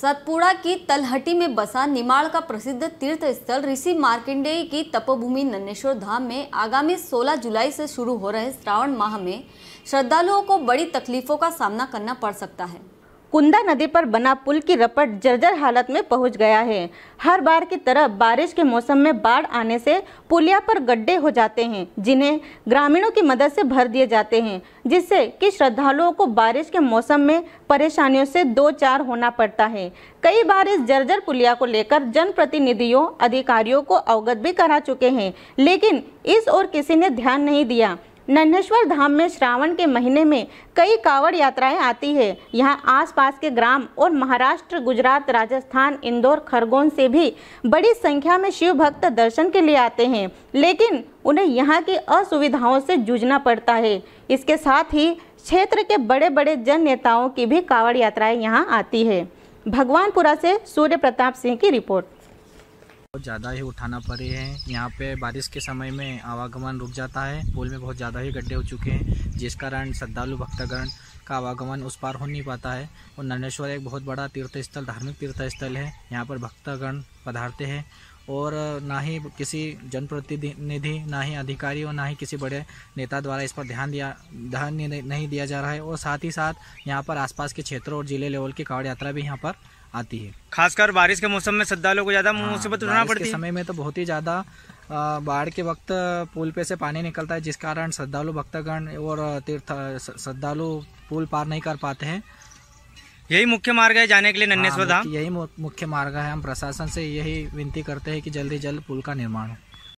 सतपुड़ा की तलहटी में बसा निमाड़ का प्रसिद्ध तीर्थ स्थल ऋषि मार्कंडेय की तपोभूमि नन्नेश्वर धाम में आगामी 16 जुलाई से शुरू हो रहे श्रावण माह में श्रद्धालुओं को बड़ी तकलीफों का सामना करना पड़ सकता है कुंदा नदी पर बना पुल की रपट जर्जर हालत में पहुंच गया है हर बार की तरह बारिश के मौसम में बाढ़ आने से पुलिया पर गड्ढे हो जाते हैं जिन्हें ग्रामीणों की मदद से भर दिए जाते हैं जिससे कि श्रद्धालुओं को बारिश के मौसम में परेशानियों से दो चार होना पड़ता है कई बार इस जर्जर पुलिया को लेकर जनप्रतिनिधियों अधिकारियों को अवगत भी करा चुके हैं लेकिन इस ओर किसी ने ध्यान नहीं दिया नन्हेश्वर धाम में श्रावण के महीने में कई कावड़ यात्राएं आती है यहां आसपास के ग्राम और महाराष्ट्र गुजरात राजस्थान इंदौर खरगोन से भी बड़ी संख्या में शिव भक्त दर्शन के लिए आते हैं लेकिन उन्हें यहां की असुविधाओं से जूझना पड़ता है इसके साथ ही क्षेत्र के बड़े बड़े जन नेताओं की भी कावड़ यात्राएँ यहाँ आती है भगवानपुरा से सूर्य प्रताप सिंह की रिपोर्ट बहुत ज़्यादा ही उठाना पड़े हैं यहाँ पे बारिश के समय में आवागमन रुक जाता है पुल में बहुत ज़्यादा ही गड्ढे हो चुके हैं जिस कारण श्रद्धालु भक्तगण का आवागमन उस पार हो नहीं पाता है और नरेश्वर एक बहुत बड़ा तीर्थ स्थल धार्मिक तीर्थ स्थल है यहाँ पर भक्तगण पधारते हैं और ना ही किसी जनप्रतिनिधि ना ही अधिकारी और ना ही किसी बड़े नेता द्वारा इस पर ध्यान दिया ध्यान नहीं दिया जा रहा है और साथ ही साथ यहाँ पर आसपास के क्षेत्रों और जिले लेवल की कावड़ यात्रा भी यहाँ पर आती है खासकर बारिश के मौसम में श्रद्धालुओं को ज़्यादा हाँ, मुसीबत उठाना पड़ती है समय में तो बहुत ही ज़्यादा बाढ़ के वक्त पुल पे से पानी निकलता है जिस कारण श्रद्धालु भक्तगण और तीर्थ श्रद्धालु पुल पार नहीं कर पाते हैं यही मुख्य मार्ग है जाने के लिए नन्नेश्वर हाँ, धाम यही मुख्य मार्ग है हम प्रशासन से यही विनती करते हैं कि जल्दी जल्द पुल का निर्माण हो